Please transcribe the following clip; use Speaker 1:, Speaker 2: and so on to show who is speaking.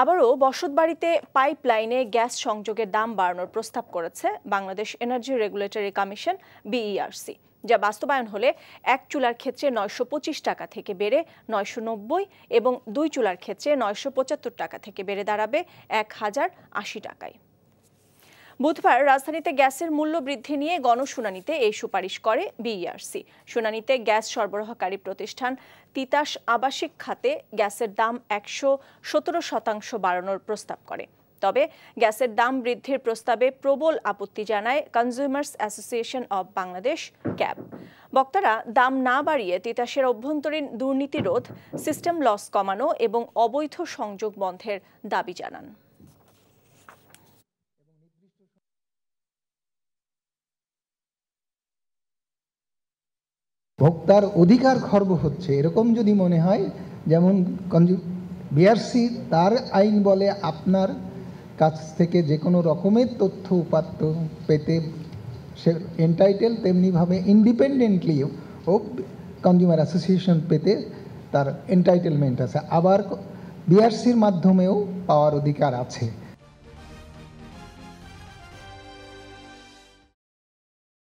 Speaker 1: আবারও বসতবাড়িতে পাইপলাইনে গ্যাস সংযোগের দাম বাড়ানোর প্রস্তাব করেছে Bangladesh energy regulatory commission BERC e যা বাস্তবায়ন হলে এক চুলার ক্ষেত্রে নয়শো টাকা থেকে বেড়ে নয়শো এবং দুই চুলার ক্ষেত্রে নয়শো টাকা থেকে বেড়ে দাঁড়াবে এক হাজার আশি টাকায় বুধবার রাজধানীতে গ্যাসের মূল্য বৃদ্ধি নিয়ে গণশুনানিতে এই সুপারিশ করে বিইআরসি শুনানিতে গ্যাস সরবরাহকারী প্রতিষ্ঠান তিতাস আবাসিক খাতে গ্যাসের দাম একশো সতেরো শতাংশ বাড়ানোর প্রস্তাব করে তবে গ্যাসের দাম বৃদ্ধির প্রস্তাবে প্রবল আপত্তি জানায় consumers association of Bangladesh CAB বক্তারা দাম না বাড়িয়ে তিতাসের অভ্যন্তরীণ দুর্নীতি রোধ সিস্টেম লস কমানো এবং অবৈধ সংযোগ বন্ধের দাবি জানান
Speaker 2: ভোক্তার অধিকার খর্ব হচ্ছে এরকম যদি মনে হয় যেমন কনজু বিআরসি তার আইন বলে আপনার কাছ থেকে যে কোনো রকমের তথ্য উপাত্ত পেতে সে এন্টাইটেল তেমনিভাবে ইন্ডিপেন্ডেন্টলিও ও কনজিউমার অ্যাসোসিয়েশন পেতে তার এন্টাইটেলমেন্ট আছে আবার বিআরসির মাধ্যমেও পাওয়ার অধিকার আছে